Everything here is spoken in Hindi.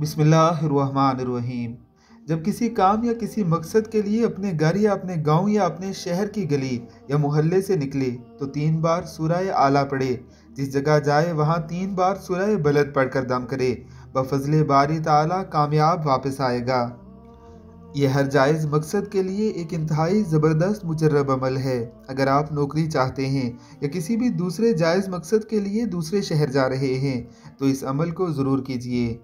बिसमीम जब किसी काम या किसी मकसद के लिए अपने घर या अपने गांव या अपने शहर की गली या मोहल्ले से निकले तो तीन बार सूरह आला पढ़े जिस जगह जाए वहां तीन बार सूरह बलद पढ़कर दम करे बफजल बारी ताला कामयाब वापस आएगा यह हर जायज़ मकसद के लिए एक इंतहाई ज़बरदस्त मुजरब अमल है अगर आप नौकरी चाहते हैं या किसी भी दूसरे जायज़ मकसद के लिए दूसरे शहर जा रहे हैं तो इस अमल को ज़रूर कीजिए